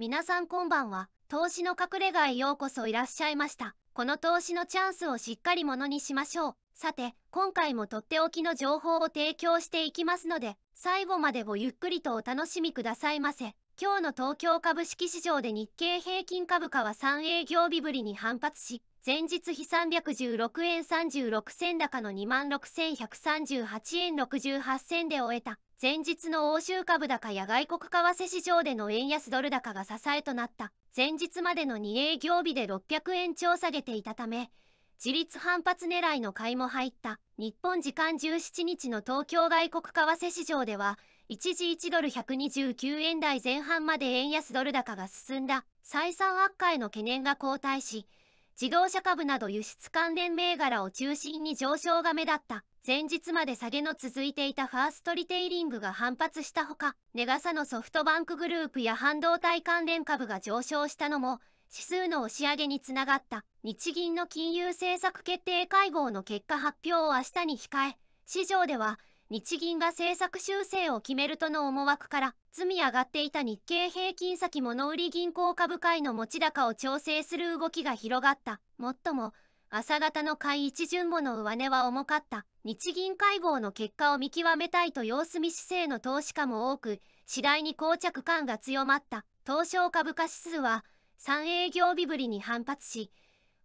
皆さんこんばんは投資の隠れ家へようこそいらっしゃいましたこの投資のチャンスをしっかりものにしましょうさて今回もとっておきの情報を提供していきますので最後までごゆっくりとお楽しみくださいませ今日の東京株式市場で日経平均株価は3営業日ぶりに反発し前日比316円36銭高の26,138円68銭で終えた。前日の欧州株高や外国為替市場での円安ドル高が支えとなった。前日までの2営業日で600円超下げていたため、自立反発狙いの買いも入った。日本時間17日の東京外国為替市場では、一時1ドル129円台前半まで円安ドル高が進んだ。再三悪化への懸念が後退し、自動車株など輸出関連銘柄を中心に上昇が目立った。前日まで下げの続いていたファーストリテイリングが反発したほか、ネガサのソフトバンクグループや半導体関連株が上昇したのも、指数の押し上げにつながった。日銀の金融政策決定会合の結果発表を明日に控え、市場では日銀が政策修正を決めるとの思惑から積み上がっていた日経平均先物売り銀行株会の持ち高を調整する動きが広がったもっとも朝方の買い一巡後の上値は重かった日銀会合の結果を見極めたいと様子見姿勢の投資家も多く次第に膠着感が強まった東証株価指数は3営業日ぶりに反発し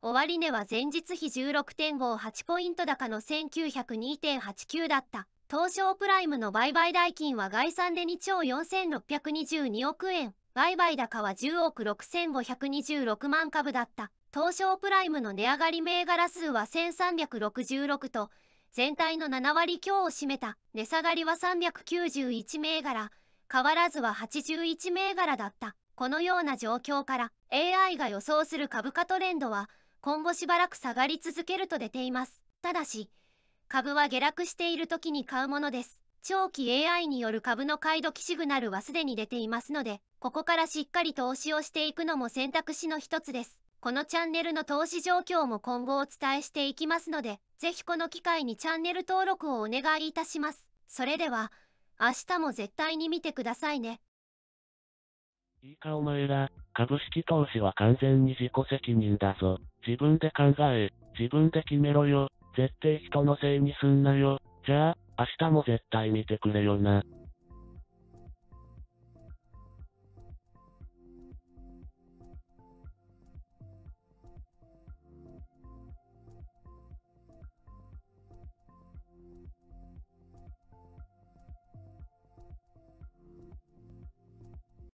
終値は前日比16.58ポイント高の1902.89だった東証プライムの売買代金は概算で2兆4622億円、売買高は10億6526万株だった。東証プライムの値上がり銘柄数は1366と、全体の7割強を占めた。値下がりは391銘柄、変わらずは81銘柄だった。このような状況から AI が予想する株価トレンドは今後しばらく下がり続けると出ています。ただし、株は下落している時に買うものです。長期 AI による株の買い時シグナルはすでに出ていますので、ここからしっかり投資をしていくのも選択肢の一つです。このチャンネルの投資状況も今後お伝えしていきますので、ぜひこの機会にチャンネル登録をお願いいたします。それでは、明日も絶対に見てくださいね。いいかお前ら、株式投資は完全に自己責任だぞ。自分で考え、自分で決めろよ。絶対人のせいにすんなよ。じゃあ、明日も絶対見てくれよな。